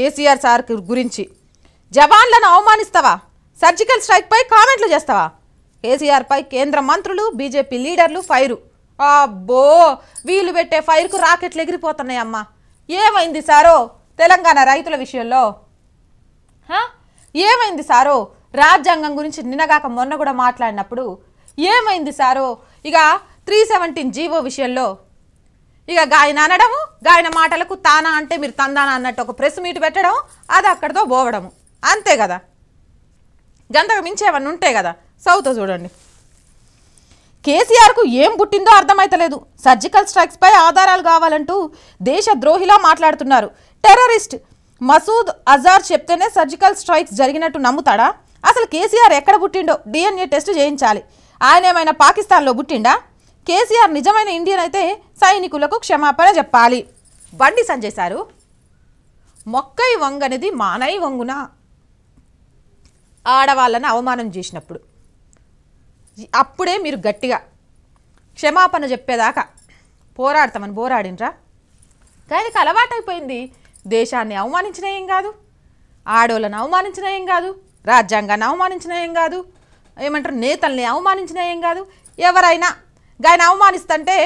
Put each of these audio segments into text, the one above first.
KCR sir గురించి జవాన్లను అవమానిస్తావా surgical స్ట్రైక్పై కామెంట్లు చేస్తావా కేసీఆర్పై కేంద్ర మంత్రులు బీజేపీ లీడర్లు ఫైరు అబ్బో వీలు పెట్టే ఫైర్కు రాకెట్లు ఎగిరిపోతున్నాయమ్మా ఏమైంది సారో తెలంగాణ రైతుల విషయంలో ఏమైంది సారో రాజ్యాంగం గురించి నిన్నగాక మొన్న కూడా మాట్లాడినప్పుడు ఏమైంది సారో ఇక త్రీ సెవెంటీన్ జీవో విషయంలో ఇక గాయన అనడము గాయన మాటలకు తానా అంటే మీరు తందానా అన్నట్టు ఒక ప్రెస్ మీట్ పెట్టడం అది అక్కడితో పోవడము అంతే కదా గంతకు మించేవన్నీ ఉంటాయి కదా సౌతో చూడండి కేసీఆర్కు ఏం పుట్టిందో అర్థమైతలేదు సర్జికల్ స్ట్రైక్స్పై ఆధారాలు కావాలంటూ దేశ ద్రోహిలా మాట్లాడుతున్నారు టెర్రరిస్ట్ మసూద్ అజార్ చెప్తేనే సర్జికల్ స్ట్రైక్స్ జరిగినట్టు నమ్ముతాడా అసలు కేసీఆర్ ఎక్కడ పుట్టిండో డిఎన్ఏ టెస్ట్ చేయించాలి ఆయన ఏమైనా పాకిస్తాన్లో పుట్టిండా కేసీఆర్ నిజమైన ఇండియన్ అయితే సైనికులకు క్షమాపణ చెప్పాలి బండి సంజయ్ సారు మొక్కై వంగనిది మానై వంగున ఆడవాళ్ళను అవమానం చేసినప్పుడు అప్పుడే మీరు గట్టిగా క్షమాపణ చెప్పేదాకా పోరాడతామని పోరాడినరా కానీ అలవాటైపోయింది దేశాన్ని అవమానించిన ఏం కాదు ఆడవాళ్ళని అవమానించిన ఏం కాదు రాజ్యాంగాన్ని అవమానించిన ఏం కాదు ఏమంటారు నేతల్ని అవమానించిన ఏం కాదు ఎవరైనా గాయన అవమానిస్తంటే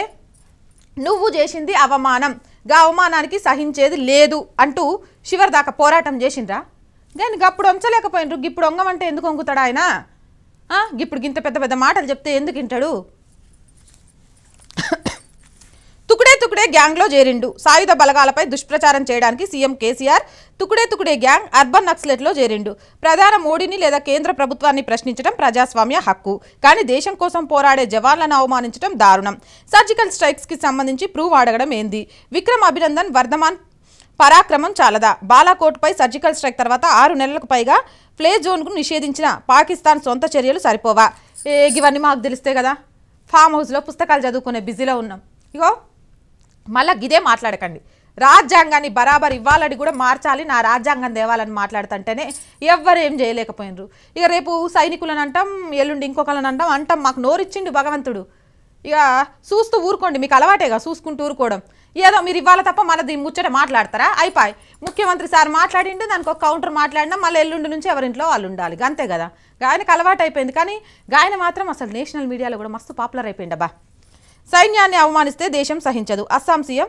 నువ్వు చేసింది అవమానం గా అవమానానికి సహించేది లేదు అంటూ శివర్ దాకా పోరాటం చేసిండ్రా కానీ గప్పుడు వంచలేకపోయినరు ఇప్పుడు వంగమంటే ఎందుకు వంగుతాడు ఆయన ఇప్పుడు గింత పెద్ద పెద్ద మాటలు చెప్తే ఎందుకు వింటాడు తుకుడే గ్యాంగ్లో చేరిండు సాయుధ బలగాలపై దుష్ప్రచారం చేయడానికి సీఎం కేసీఆర్ తుకుడే తుకుడే గ్యాంగ్ అర్బన్ లో చేరిండు ప్రధాన మోడీని లేదా కేంద్ర ప్రభుత్వాన్ని ప్రశ్నించడం ప్రజాస్వామ్య హక్కు కానీ దేశం కోసం పోరాడే జవాన్లను అవమానించడం దారుణం సర్జికల్ స్ట్రైక్స్కి సంబంధించి ప్రూవ్ అడగడం ఏంది విక్రమ్ అభినందన్ వర్ధమాన్ పరాక్రమం చాలదా బాలాకోట్పై సర్జికల్ స్ట్రైక్ తర్వాత ఆరు నెలలకు పైగా ప్లే జోన్కు నిషేధించిన పాకిస్తాన్ సొంత చర్యలు సరిపోవా ఇవన్నీ మాకు తెలిస్తే కదా ఫామ్ హౌస్లో పుస్తకాలు చదువుకునే బిజీలో ఉన్నాం ఇగో మళ్ళా గిదే మాట్లాడకండి రాజ్యాంగాన్ని బరాబర్ ఇవ్వాలని కూడా మార్చాలి నా రాజ్యాంగం దేవాలని మాట్లాడుతుంటేనే ఎవ్వరు ఏం చేయలేకపోయినరు ఇక రేపు సైనికులను అంటాం ఎల్లుండి ఇంకొకళ్ళని అంటాం అంటాం మాకు నోరిచ్చిండు భగవంతుడు ఇక చూస్తూ ఊరుకోండి మీకు అలవాటేగా చూసుకుంటూ ఊరుకోవడం ఏదో మీరు ఇవ్వాలి తప్ప దీని ముచ్చట మాట్లాడతారా అయిపోయి ముఖ్యమంత్రి సార్ మాట్లాడింటే దానికి ఒక కౌంటర్ మాట్లాడినా మళ్ళీ ఎల్లుండి నుంచి ఎవరింట్లో వాళ్ళు ఉండాలి అంతే కదా ఆయనకు అలవాటు అయిపోయింది కానీ గాయన మాత్రం అసలు నేషనల్ మీడియాలో కూడా మస్తు పాపులర్ అయిపోయిండబ్బా సైన్యాన్ని అవమానిస్తే దేశం సహించదు అస్సాం సీఎం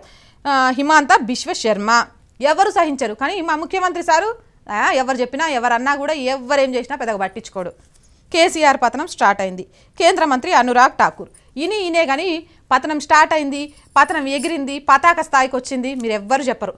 హిమాంత బిశ్వ శర్మ ఎవరు సహించరు కానీ మా ముఖ్యమంత్రి సారు ఎవరు చెప్పినా ఎవరన్నా కూడా ఎవరేం చేసినా పెద్దగా పట్టించుకోడు కేసీఆర్ పతనం స్టార్ట్ అయింది కేంద్ర మంత్రి అనురాగ్ ఠాకూర్ ఇని ఇనే కానీ పతనం స్టార్ట్ అయింది పతనం ఎగిరింది పతాక స్థాయికి వచ్చింది మీరు ఎవ్వరు చెప్పరు